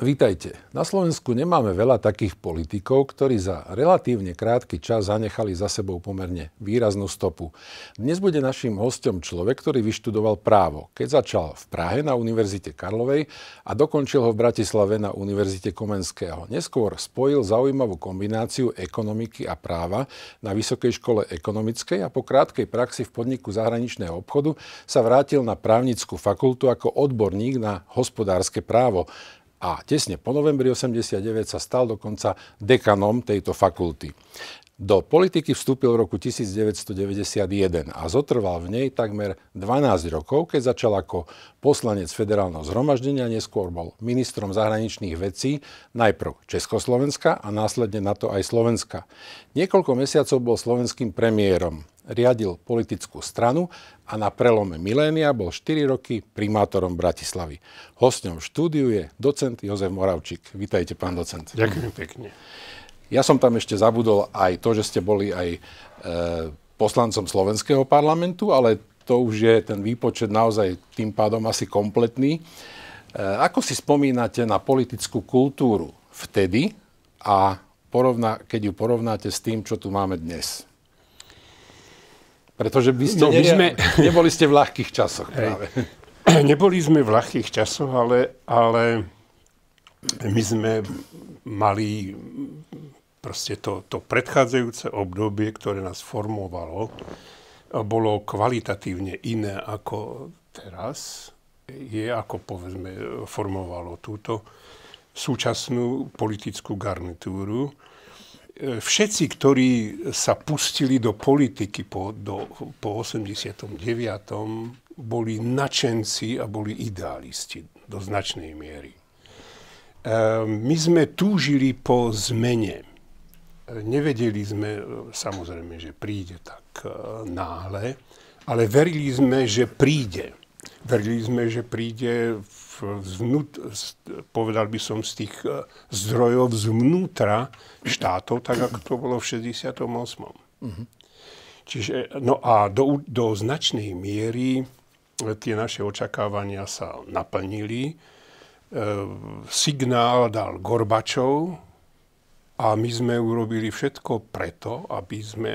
Vítajte. Na Slovensku nemáme veľa takých politikov, ktorí za relatívne krátky čas zanechali za sebou pomerne výraznú stopu. Dnes bude našim hostom človek, ktorý vyštudoval právo, keď začal v Prahe na Univerzite Karlovej a dokončil ho v Bratislave na Univerzite Komenského. Neskôr spojil zaujímavú kombináciu ekonomiky a práva na Vysokej škole ekonomickej a po krátkej praxi v podniku zahraničného obchodu sa vrátil na právnickú fakultu ako odborník na hospodárske právo a tesne po novembri 89 sa stal dokonca dekanom tejto fakulty. Do politiky vstúpil v roku 1991 a zotrval v nej takmer 12 rokov, keď začal ako poslanec federálneho zhromaždenia, neskôr bol ministrom zahraničných vecí, najprv Československa a následne na to aj Slovenska. Niekoľko mesiacov bol slovenským premiérom riadil politickú stranu a na prelome milénia bol 4 roky primátorom Bratislavy. Hostňom štúdiu je docent Jozef Moravčík. Vítajte, pán docent. Ďakujem pekne. Ja som tam ešte zabudol aj to, že ste boli aj e, poslancom slovenského parlamentu, ale to už je ten výpočet naozaj tým pádom asi kompletný. E, ako si spomínate na politickú kultúru vtedy a porovna, keď ju porovnáte s tým, čo tu máme dnes? Pretože vy ste, no, neria... sme... neboli ste v ľahkých časoch práve. Hey. Neboli sme v ľahkých časoch, ale, ale my sme mali proste to, to predchádzajúce obdobie, ktoré nás formovalo, bolo kvalitatívne iné ako teraz. Je ako povedzme formovalo túto súčasnú politickú garnitúru všetci, ktorí sa pustili do politiky po, do, po 89., boli načenci a boli idealisti do značnej miery. Ehm, my sme túžili po zmene. Nevedeli sme, samozrejme, že príde tak e, náhle, ale verili sme, že príde. Verili sme, že príde v vnút, povedal by som, z tých e, zdrojov zvnútra štátov, tak ako to bolo v 68. Mm-hmm. Čiže, no a do, do značnej miery e, tie naše očakávania sa naplnili. E, signál dal Gorbačov a my sme urobili všetko preto, aby sme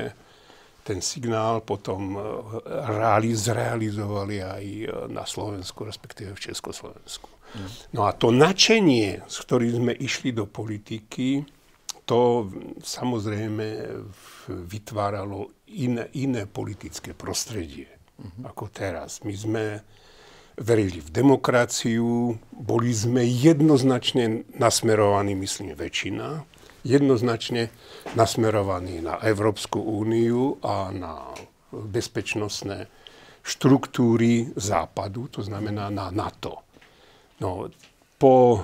ten signál potom e, zrealizovali aj e, na Slovensku, respektíve v Československu. Mhm. No a to načenie, s ktorým sme išli do politiky, to samozrejme vytváralo iné, iné politické prostredie mhm. ako teraz. My sme verili v demokraciu, boli sme jednoznačne nasmerovaní, myslím, väčšina, jednoznačne nasmerovaný na Európsku úniu a na bezpečnostné štruktúry západu, to znamená na NATO. No, po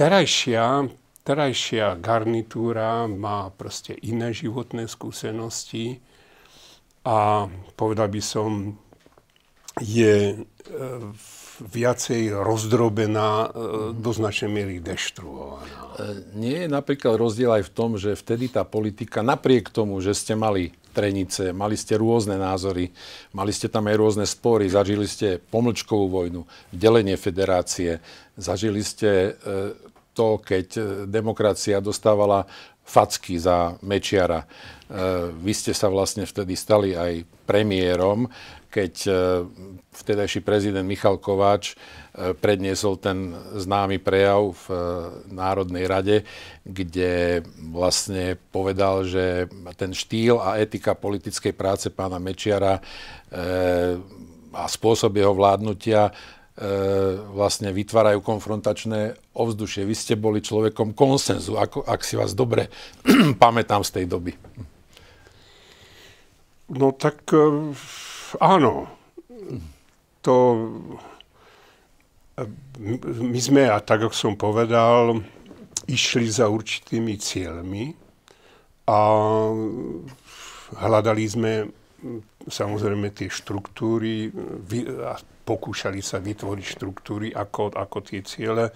terajšia, terajšia garnitúra má proste iné životné skúsenosti a povedal by som, je e, v viacej rozdrobená, e, do značnej miery deštruovaná. E, nie je napríklad rozdiel aj v tom, že vtedy tá politika, napriek tomu, že ste mali trenice, mali ste rôzne názory, mali ste tam aj rôzne spory, zažili ste pomlčkovú vojnu, delenie federácie, zažili ste e, to, keď demokracia dostávala facky za Mečiara. E, vy ste sa vlastne vtedy stali aj premiérom, keď e, vtedajší prezident Michal Kováč e, predniesol ten známy prejav v Národnej rade, kde vlastne povedal, že ten štýl a etika politickej práce pána Mečiara a spôsob jeho vládnutia E, vlastne vytvárajú konfrontačné ovzdušie. Vy ste boli človekom konsenzu, ako, ak si vás dobre pamätám z tej doby. No tak e, áno. To e, my sme, a tak, ako som povedal, išli za určitými cieľmi a hľadali sme samozrejme tie štruktúry, e, a pokúšali sa vytvoriť štruktúry, ako, ako tie ciele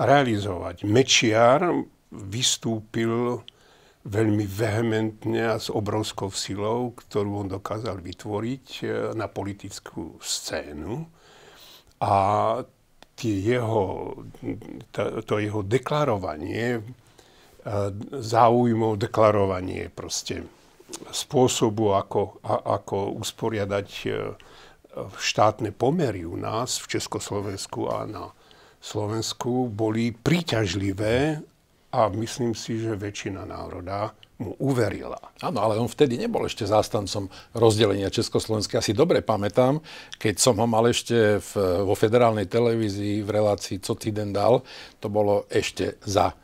realizovať. Mečiar vystúpil veľmi vehementne a s obrovskou silou, ktorú on dokázal vytvoriť e, na politickú scénu. A tie jeho, to, to jeho deklarovanie e, záujmov, deklarovanie proste spôsobu, ako, a, ako usporiadať e, štátne pomery u nás v Československu a na Slovensku boli príťažlivé a myslím si, že väčšina národa mu uverila. Áno, ale on vtedy nebol ešte zástancom rozdelenia Československa. Asi dobre pamätám, keď som ho mal ešte v, vo federálnej televízii v relácii Co týden dal, to bolo ešte za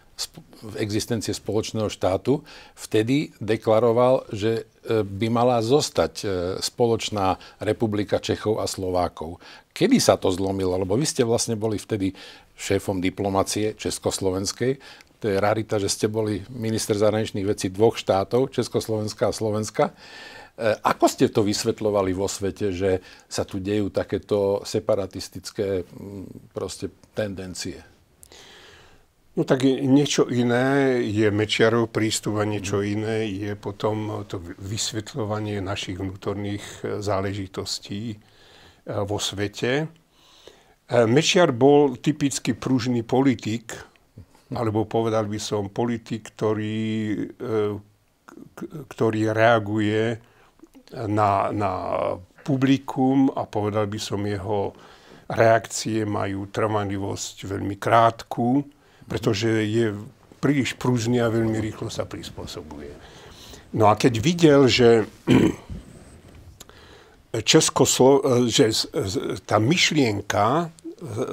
existencie spoločného štátu, vtedy deklaroval, že e, by mala zostať e, spoločná republika Čechov a Slovákov. Kedy sa to zlomilo? Lebo vy ste vlastne boli vtedy šéfom diplomacie československej. To je rarita, že ste boli minister zahraničných vecí dvoch štátov, Československa a Slovenska. E, ako ste to vysvetľovali vo svete, že sa tu dejú takéto separatistické proste tendencie? No tak niečo iné je Mečiarov prístup a niečo mhm. iné je potom to vysvetľovanie našich vnútorných e, záležitostí e, vo svete. E, Mečiar bol typicky pružný politik, mhm. alebo povedal by som politik, ktorý, ktorý reaguje na, na publikum a povedal by som jeho reakcie majú trvanlivosť veľmi krátku pretože je príliš prúzny a veľmi rýchlo sa prispôsobuje. No a keď videl, že Českoslo- že tá myšlienka e,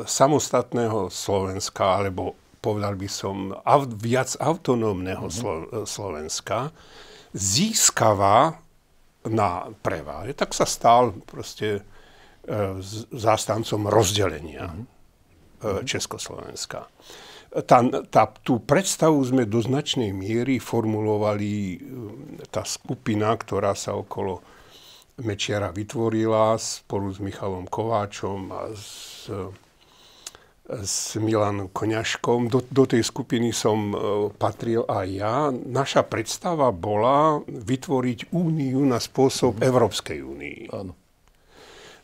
samostatného Slovenska, alebo povedal by som viac autonómneho mhm. e, Slovenska, získava na preváhe, tak sa stal proste e, zástancom rozdelenia mhm. Mhm. Československa tá, tá, tú predstavu sme do značnej miery formulovali e, tá skupina, ktorá sa okolo Mečiara vytvorila spolu s Michalom Kováčom a s, e, s Milanom Koňaškom. Do, do tej skupiny som e, patril aj ja. Naša predstava bola vytvoriť úniu na spôsob mhm. Európskej únii. Áno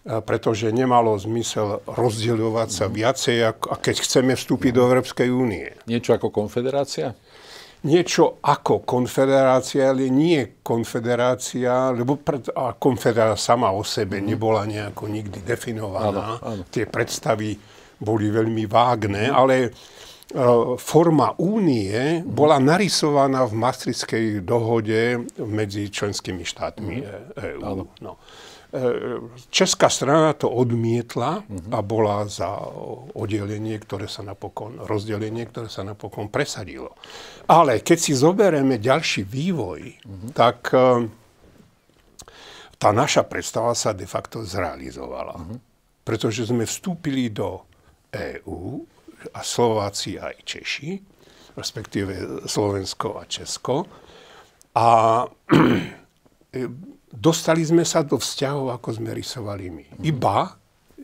pretože nemalo zmysel rozdeľovať sa mhm. viacej, a keď chceme vstúpiť do Európskej únie. Niečo ako konfederácia? Niečo ako konfederácia, ale nie konfederácia, lebo pred, a konfederácia sama o sebe mhm. nebola nejako nikdy definovaná. Áno, áno. Tie predstavy boli veľmi vágne, ale Eh, forma únie bola narysovaná v Maastrichtskej dohode medzi členskými štátmi mhm. EÚ. E no. Eh, česká strana to odmietla a bola za oddelenie, ktoré sa napokon, rozdelenie, ktoré sa napokon presadilo. Ale keď si zoberieme ďalší vývoj, mhm. tak eh, tá naša predstava sa de facto zrealizovala. Mhm. Pretože sme vstúpili do EÚ, a Slováci aj Češi, respektíve Slovensko a Česko. A dostali sme sa do vzťahov, ako sme rysovali my. Mhm. Iba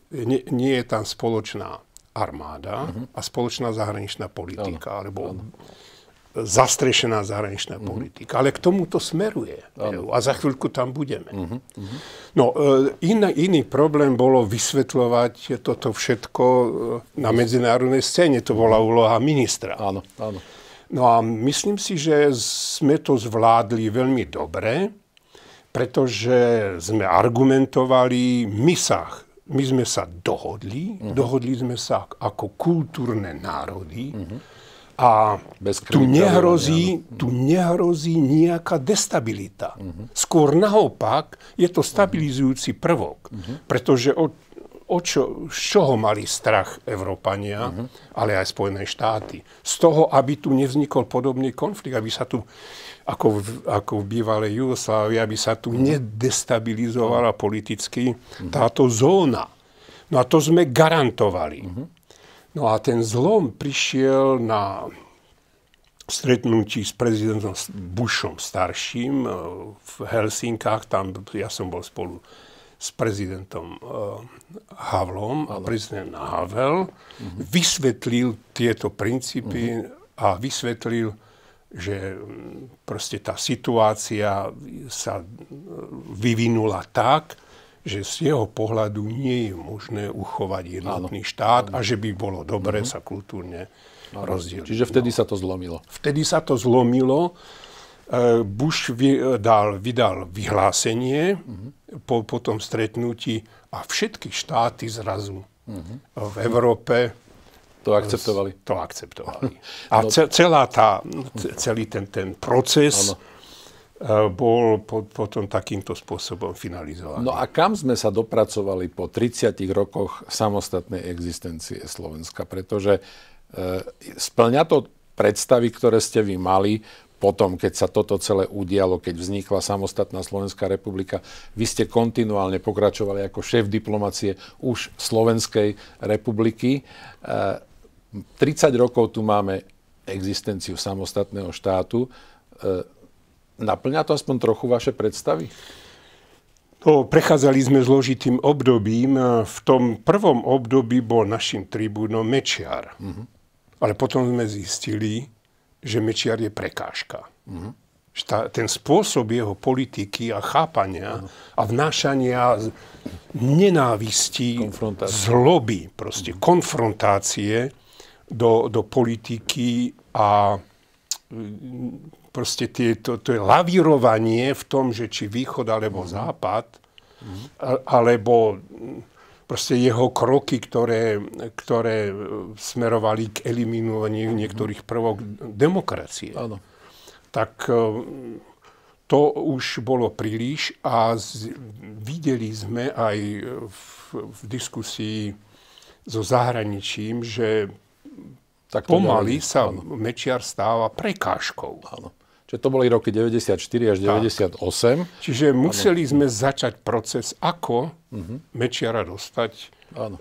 nie, nie je tam spoločná armáda uh-huh. a spoločná zahraničná politika, ano. alebo ano zastrešená zahraničná mm-hmm. politika. Ale k tomu to smeruje EU a za chvíľku tam budeme. Mm-hmm. No, e, in, iný problém bolo vysvetľovať toto všetko e, na medzinárodnej scéne. To bola úloha ministra. Áno, áno. No a myslím si, že sme to zvládli veľmi dobre, pretože sme argumentovali, my my sme sa dohodli, uh-huh. dohodli sme sa ako kultúrne národy, uh-huh a tu nehrozí, tu nehrozí nejaká destabilita. Uh-huh. Skôr naopak je to stabilizujúci prvok, uh-huh. pretože od, o čo, z čoho mali strach Európania, uh-huh. ale aj Spojené štáty? Z toho, aby tu nevznikol podobný konflikt, aby sa tu, ako v, ako v bývalej Jugoslávii, aby sa tu uh-huh. nedestabilizovala politicky uh-huh. táto zóna. No a to sme garantovali. Uh-huh. No a ten zlom prišiel na stretnutí s prezidentom Bushom starším e, v Helsinkách, tam ja som bol spolu s prezidentom e, Havlom a prezident Havel mm vysvetlil tieto princípy mhm. a vysvetlil, že mm, proste tá situácia sa e, vyvinula tak, že z jeho pohľadu nie je možné uchovať jednotný Áno. štát a že by bolo dobré uh-huh. sa kultúrne Áno. Čiže vtedy no. sa to zlomilo. Vtedy sa to zlomilo. E, Bush vydal, vydal vyhlásenie uh-huh. po, po tom stretnutí a všetky štáty zrazu uh-huh. v Európe to akceptovali. To akceptovali. A no. celá tá, celý ten, ten proces... Áno Eh, bol potom takýmto spôsobom finalizovaný. No a kam sme sa dopracovali po 30 rokoch samostatnej existencie Slovenska? Pretože eh, splňa to predstavy, ktoré ste vy mali potom, keď sa toto celé udialo, keď vznikla samostatná Slovenská republika. Vy ste kontinuálne pokračovali ako šéf diplomacie už Slovenskej republiky. 30 eh, rokov tu máme existenciu samostatného štátu. Naplňa to aspoň trochu vaše predstavy? No, prechádzali sme zložitým obdobím. V tom prvom období bol našim tribúnom Mečiar. Uh-huh. Ale potom sme zistili, že Mečiar je prekážka. Uh-huh. Mhm. Tá, ten spôsob jeho politiky a chápania uh-huh. a vnášania nenávisti, zloby, proste uh-huh. konfrontácie do, do politiky a proste tie, to je lavírovanie v tom, že či východ alebo mm-hmm. západ, mm-hmm. alebo proste jeho kroky, ktoré, ktoré e, smerovali k eliminovaniu mm-hmm. niektorých prvok demokracie. Áno. Tak e, to už bolo príliš a z, videli sme aj v, v diskusii so zahraničím, že tak pomaly ďalej. sa Áno. Mečiar stáva prekážkou. Áno. Čiže to boli roky 94 až 98. Tak. Čiže museli ano. sme začať proces, ako uh-huh. Mečiara dostať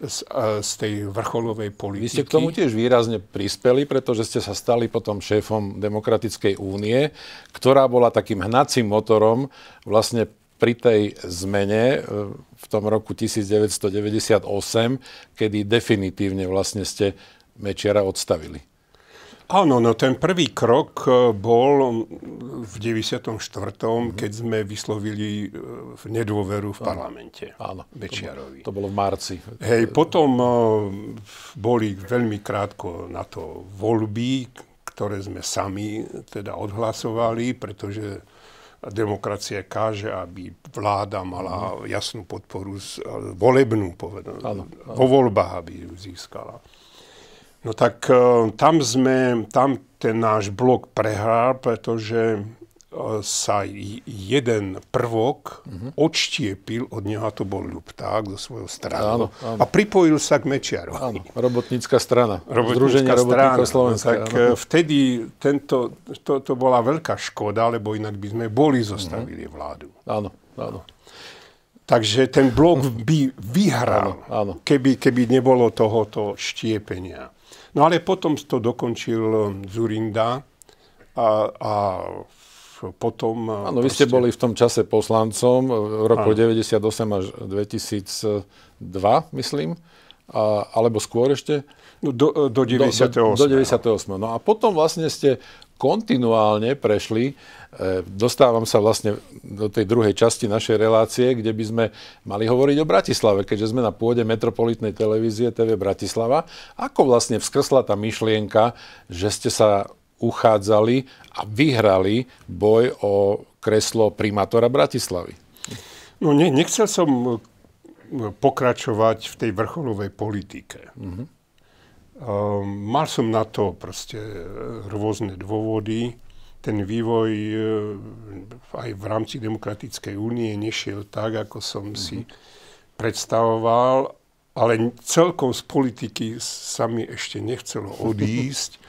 Z, z tej vrcholovej politiky. Vy ste k tomu tiež výrazne prispeli, pretože ste sa stali potom šéfom Demokratickej únie, ktorá bola takým hnacím motorom vlastne pri tej zmene e, v tom roku 1998, kedy definitívne vlastne ste Mečiara odstavili. Áno, no ten prvý krok e, bol v 94., mm keď sme vyslovili e, v nedôveru v parlamente. Áno, Bečiarovi. To, bolo v marci. Hej, potom e, boli veľmi krátko na to voľby, ktoré sme sami teda odhlasovali, pretože demokracia káže, aby vláda mala mhm. jasnú podporu, volebnú, povedanú, vo voľbách, aby ju získala. No tak e, tam sme, tam ten náš blok prehral, pretože e, sa jeden prvok uh-huh. odštiepil od neho, a to bol Ľupták zo svojho strany. áno, áno. a pripojil sa k Mečiaru. Áno, robotnícka strana, robotnícka Združenie robotníkov no Slovenska. No, tak áno. E, vtedy tento, to, to bola veľká škoda, lebo inak by sme boli zostavili uh-huh. vládu. Áno, áno. Takže ten blok by vyhral, áno, áno. Keby, keby nebolo tohoto štiepenia. No ale potom to dokončil Zurinda a, a potom... Eh, Áno, proste... vy ste boli v tom čase poslancom v eh, roku 98 až 2002, myslím, a, alebo skôr ešte. No, do, do eh, 98. do, do 98. No a potom vlastne ste kontinuálne prešli. E, dostávam sa vlastne do tej druhej časti našej relácie, kde by sme mali hovoriť o Bratislave, keďže sme na pôde metropolitnej televízie TV Bratislava. Ako vlastne vzkrsla tá myšlienka, že ste sa uchádzali a vyhrali boj o kreslo primátora Bratislavy? No ne, nechcel som e, pokračovať v tej vrcholovej politike. Mm-hmm. Ehm, mal som na to proste eh, rôzne dôvody. Ten vývoj eh, aj v rámci Demokratickej únie nešiel tak, ako som mm-hmm. si predstavoval, ale celkom z politiky sa mi ešte nechcelo odísť,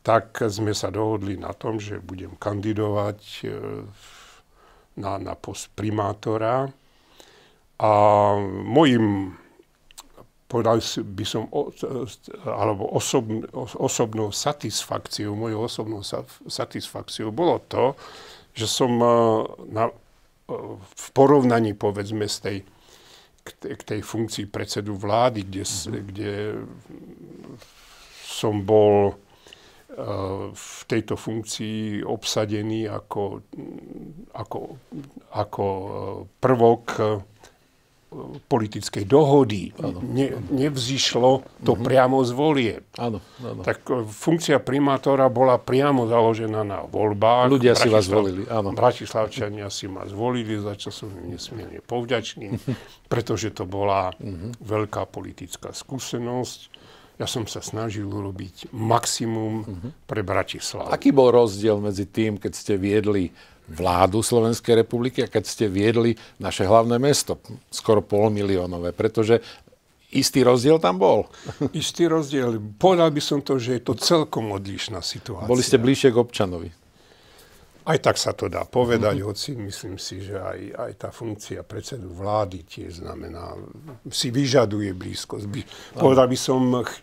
tak sme sa dohodli na tom, že budem kandidovať eh, na, na post primátora. A mojim povedal by som, alebo osobn, osobnou satisfakciou, mojou osobnou satisfakciou bolo to, že som e, na, v porovnaní povedzme z tej, k tej funkcii predsedu vlády, kde, mm-hmm. kde som bol e, v tejto funkcii obsadený ako, ako, ako e, prvok politickej dohody. ne, Nevzýšlo to mm priamo z volie. Áno, áno. Tak e, funkcia primátora bola priamo založená na voľbách. Ľudia Bratislav, si vás zvolili, áno. Bratislavčania si ma zvolili, za čo som im nesmierne povďačný, pretože to bola mm veľká politická skúsenosť. Ja som sa snažil urobiť maximum uh-huh. pre Bratislavu. Aký bol rozdiel medzi tým, keď ste viedli vládu Slovenskej republiky a keď ste viedli naše hlavné mesto, skoro polmiliónové, pretože istý rozdiel tam bol. Istý rozdiel. Povedal by som to, že je to celkom odlišná situácia. Boli ste bližšie k občanovi. Aj tak sa to dá povedať, mm-hmm. hoci myslím si, že aj, aj tá funkcia predsedu vlády tie znamená, si vyžaduje blízkosť. By, povedal by som, ch,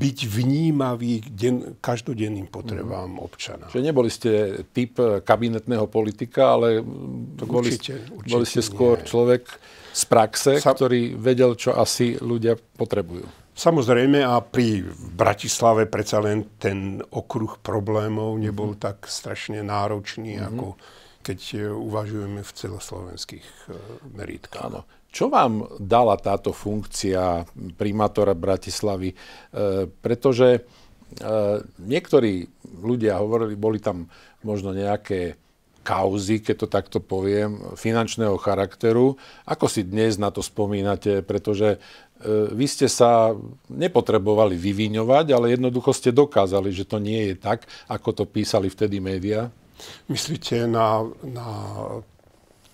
byť vnímavý den, každodenným mhm. potrebám mm-hmm. občana. Čiže neboli ste typ kabinetného politika, ale to boli, určite, určite boli ste skôr nie. človek z praxe, sa... ktorý vedel, čo asi ľudia potrebujú. Samozrejme a pri Bratislave predsa len ten okruh problémov nebol mhm. tak strašne náročný, mm-hmm. ako keď e, uvažujeme v celoslovenských e, meritkách. Áno. Čo vám dala táto funkcia primátora Bratislavy? E, pretože e, niektorí ľudia hovorili, boli tam možno nejaké kauzy, keď to takto poviem, finančného charakteru. Ako si dnes na to spomínate, pretože e, vy ste sa nepotrebovali vyviňovať, ale jednoducho ste dokázali, že to nie je tak, ako to písali vtedy médiá? Myslíte na, na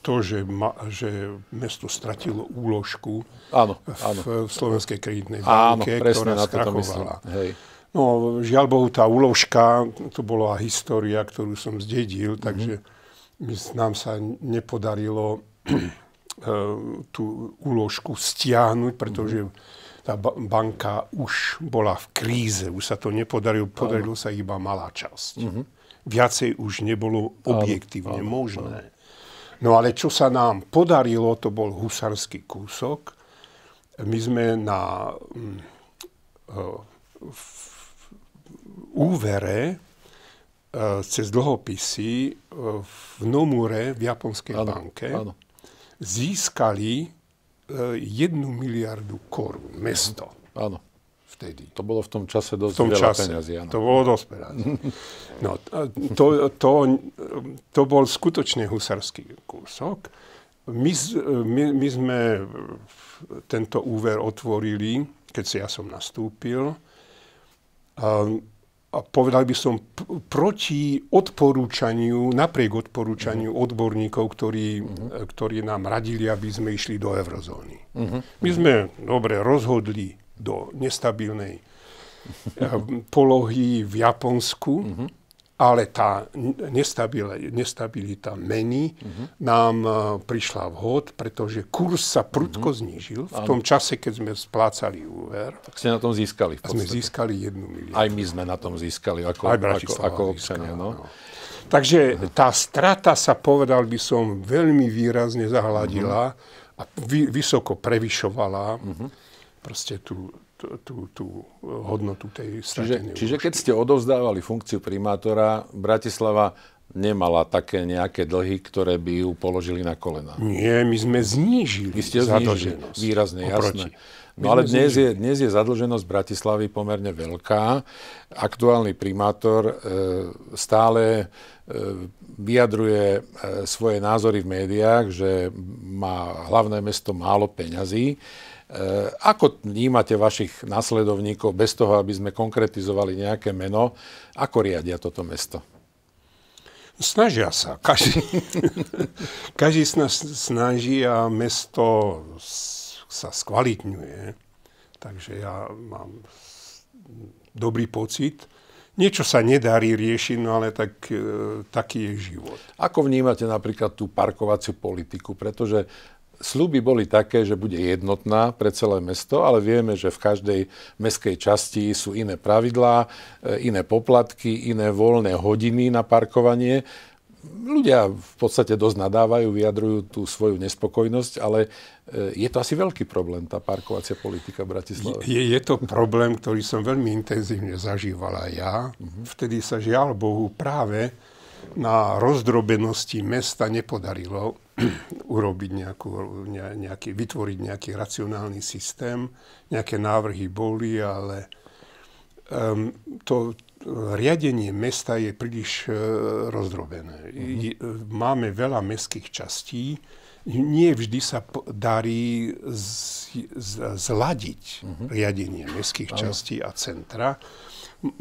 to, že, ma, že mesto stratilo úložku áno, áno. v Slovenskej kreditnej banke, áno, ktorá na skrachovala. Hej. No, žiaľ Bohu, tá úložka, to bola história, ktorú som zdedil, mm-hmm. takže nám sa nepodarilo eh, tú úložku stiahnuť, pretože tá banka už bola v kríze, už sa to nepodarilo, podarilo sa iba malá časť. Mhm. Viacej už nebolo objektívne možné. No ale čo sa nám podarilo, to bol husarský kúsok. My sme na mm, eh, v úvere Eh, cez dlhopisy eh, v Nomure v japonskej áno, banke áno. získali eh, jednu miliardu korún mesto. Mhm. Áno. Vtedy. To bolo v tom čase dosť v tom veľa čase. peniazy. Áno. To bolo dosť veľa. No, to, to, to bol skutočne husarský kúsok. My, my, my sme tento úver otvorili, keď si ja som nastúpil. Um, povedal by som, proti odporúčaniu, napriek odporúčaniu uh-huh. odborníkov, ktorí, uh-huh. ktorí nám radili, aby sme išli do eurozóny. Uh-huh. My sme dobre rozhodli do nestabilnej eh, polohy v Japonsku. Uh-huh ale tá nestabilita meny uh-huh. Mhm. nám e, prišla vhod, pretože kurz sa prudko uh-huh. znížil v tom čase, keď sme splácali úver. Tak ste na tom získali v podstate. A sme získali jednu miliardu. Aj my sme na tom získali ako, ako, ako občania. No. No. Takže mhm. tá strata sa, povedal by som, veľmi výrazne zahladila uh-huh. a vy, vysoko prevyšovala uh-huh. proste tú tú, tú hodnotu tej stratenej čiže, čiže keď ste odovzdávali funkciu primátora, Bratislava nemala také nejaké dlhy, ktoré by ju položili na kolena. Nie, my sme znížili zadlženosť. Výrazne, oproti. jasné. No ale dnes je, dnes je zadlženosť Bratislavy pomerne veľká. Aktuálny primátor e, stále e, vyjadruje e, svoje názory v médiách, že má hlavné mesto málo peňazí. E, ako vnímate vašich následovníkov bez toho, aby sme konkretizovali nejaké meno? Ako riadia toto mesto? Snažia sa. Každý, každý sa snaží a mesto sa skvalitňuje. Takže ja mám dobrý pocit. Niečo sa nedarí riešiť, no ale tak, e, taký je život. Ako vnímate napríklad tú parkovaciu politiku? Pretože Sľuby boli také, že bude jednotná pre celé mesto, ale vieme, že v každej mestskej časti sú iné pravidlá, e, iné poplatky, iné voľné hodiny na parkovanie. Ľudia v podstate dosť nadávajú, vyjadrujú tú svoju nespokojnosť, ale e, je to asi veľký problém, tá parkovacia politika v Bratislave. Je, je to problém, ktorý som veľmi intenzívne zažívala ja. Mhm. Vtedy sa žiaľ Bohu práve na rozdrobenosti mesta nepodarilo urobiť nejakú, nejaký, vytvoriť nejaký racionálny systém. Nejaké návrhy boli, ale um, to riadenie mesta je príliš uh, rozdrobené. Mm-hmm. Máme veľa mestských častí, nie vždy sa darí z, z, zladiť mm-hmm. riadenie mestských častí a centra. M-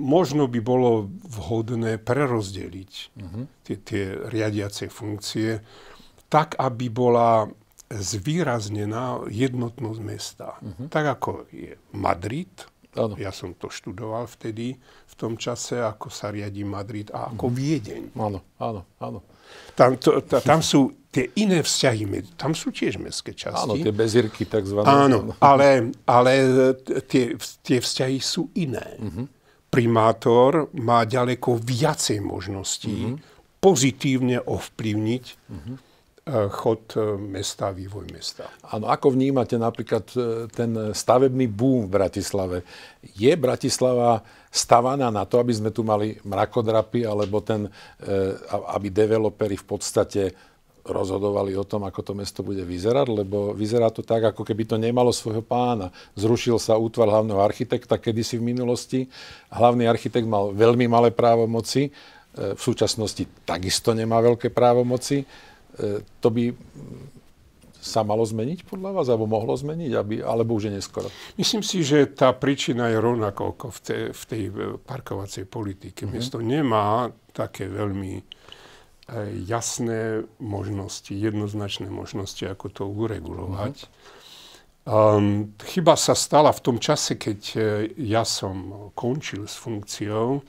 možno by bolo vhodné prerozdeliť uh-huh. tie, tie riadiace funkcie tak, aby bola zvýraznená jednotnosť mesta. Uh-huh. Tak ako je Madrid, ano. ja som to študoval vtedy, v tom čase, ako sa riadi Madrid a ako uh-huh. Viedeň. Áno, áno, áno. Tam, to, ta, tam sú tie iné vzťahy, tam sú tiež mestské časti. Áno, tie bezirky takzvané. Áno, ale, ale e, tie, tie vzťahy sú iné. Uh-huh. Primátor má ďaleko viacej možností uh-huh. pozitívne ovplyvniť uh-huh E, chod e, mesta a vývoj mesta. Áno, ako vnímate napríklad e, ten stavebný boom v Bratislave? Je Bratislava stavaná na to, aby sme tu mali mrakodrapy, alebo ten, aby developeri v podstate rozhodovali o tom, ako to mesto bude vyzerať, lebo vyzerá to tak, ako keby to nemalo svojho pána. Zrušil sa útvar hlavného architekta kedysi v minulosti. Hlavný architekt mal veľmi malé právomoci, v súčasnosti takisto nemá veľké právomoci E, to by sa malo zmeniť podľa vás, alebo mohlo zmeniť, aby, alebo už je neskoro? Myslím si, že tá príčina je rovnako ako v, te, v tej e, parkovacej politike. Mm-hmm. Miesto nemá také veľmi e, jasné možnosti, jednoznačné možnosti, ako to uregulovať. Mm-hmm. Um, chyba sa stala v tom čase, keď ja som končil s funkciou,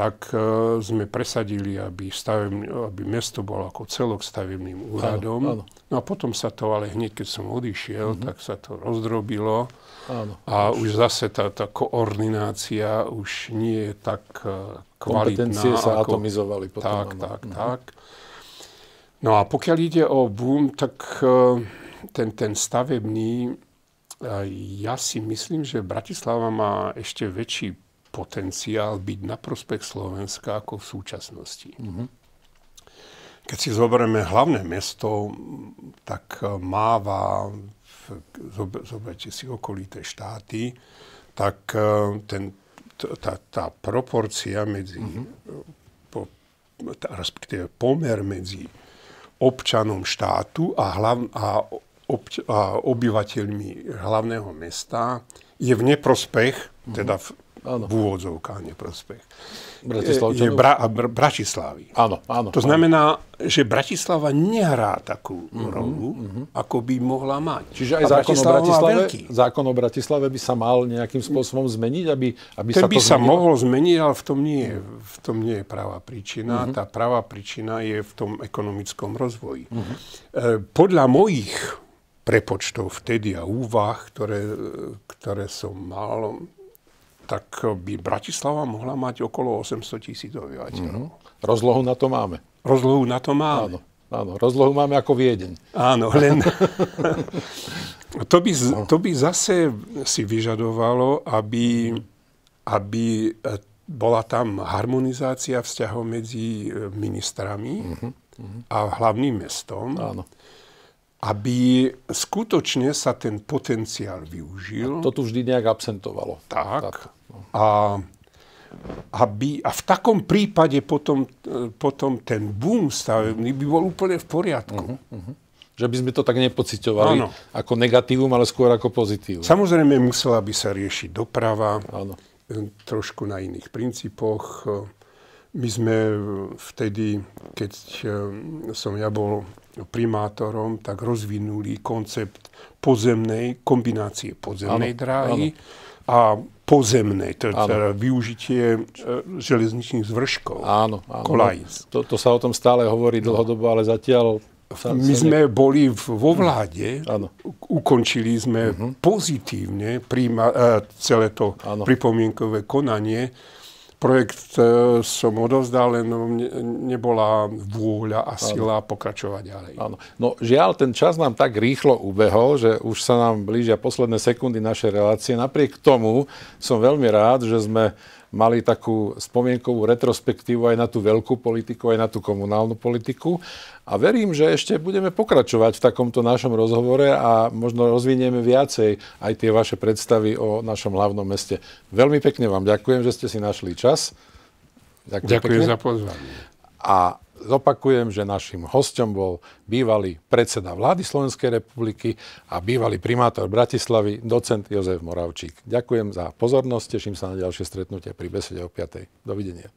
tak e, sme presadili, aby, stavebný, aby mesto bolo ako celok stavebným úradom. Áno, áno. No a potom sa to, ale hneď keď som odišiel, mm-hmm. tak sa to rozdrobilo. Áno. A už zase tá, tá koordinácia už nie je tak e, kvalitná. Kompetencie sa ako, atomizovali potom. Tak, áno. tak, mm-hmm. tak. No a pokiaľ ide o boom, tak e, ten, ten stavebný, ja si myslím, že Bratislava má ešte väčší potenciál byť na prospech Slovenska ako v súčasnosti. Mhm. Keď si zoberieme hlavné mesto, tak eh, máva, zoberte si okolité štáty, tak eh, ten, tá, tá proporcia medzi, mm-hmm. respektíve pomer medzi občanom štátu a, hlav, a, obč, a obyvateľmi hlavného mesta je v neprospech, mm-hmm. teda v, Áno. V úvodzovkách neprospech. Je, je Bra- Br- Bratislavy. Áno, áno. To znamená, áno. že Bratislava nehrá takú mm-hmm, rolu, mm-hmm. ako by mohla mať. Čiže aj zákon o, Bratislave, veľký. zákon o Bratislave by sa mal nejakým spôsobom zmeniť, aby, aby Ten sa to by zmenilo? sa mohol zmeniť, ale v tom nie je, v tom nie je práva príčina. Mm-hmm. Tá práva príčina je v tom ekonomickom rozvoji. Mm-hmm. E, podľa mojich prepočtov vtedy a úvah, ktoré, ktoré som mal, tak by Bratislava mohla mať okolo 800 tisíc obyvateľov. Mm-hmm. Rozlohu na to máme. Rozlohu na to máme. Áno, áno rozlohu máme ako Viedeň. Áno, len to, by, no. to by zase si vyžadovalo, aby, aby e, bola tam harmonizácia vzťahov medzi e, ministrami mm-hmm. a hlavným mestom. Áno aby skutočne sa ten potenciál využil. A to tu vždy nejak absentovalo. Tak. tak. A, aby, a v takom prípade potom, potom ten boom stavebný by bol úplne v poriadku. Uh-huh, uh-huh. Že by sme to tak nepocitovali ano. ako negatívum, ale skôr ako pozitívum. Samozrejme musela by sa riešiť doprava, ano. Eh, trošku na iných princípoch. My sme eh, vtedy, keď eh, som ja bol primátorom, tak rozvinuli koncept pozemnej, kombinácie pozemnej ano, dráhy ano. a pozemné, to teda využitie e, železničných zvrškov, áno, áno. To, to sa o tom stále hovorí no. dlhodobo, ale zatiaľ sa, my sme boli vo vláde, áno. ukončili sme uh-huh. pozitívne príma, e, celé to ano. pripomienkové konanie projekt e, som odovzdal, len nebola vôľa a sila Áno. pokračovať ďalej. Áno. No žiaľ, ten čas nám tak rýchlo ubehol, že už sa nám blížia posledné sekundy našej relácie. Napriek tomu som veľmi rád, že sme mali takú spomienkovú retrospektívu aj na tú veľkú politiku, aj na tú komunálnu politiku. A verím, že ešte budeme pokračovať v takomto našom rozhovore a možno rozvinieme viacej aj tie vaše predstavy o našom hlavnom meste. Veľmi pekne vám ďakujem, že ste si našli čas. Ďakujem, ďakujem za pozvanie. A Zopakujem, že našim hostom bol bývalý predseda vlády Slovenskej republiky a bývalý primátor Bratislavy, docent Jozef Moravčík. Ďakujem za pozornosť, teším sa na ďalšie stretnutie pri besede o 5. Dovidenia.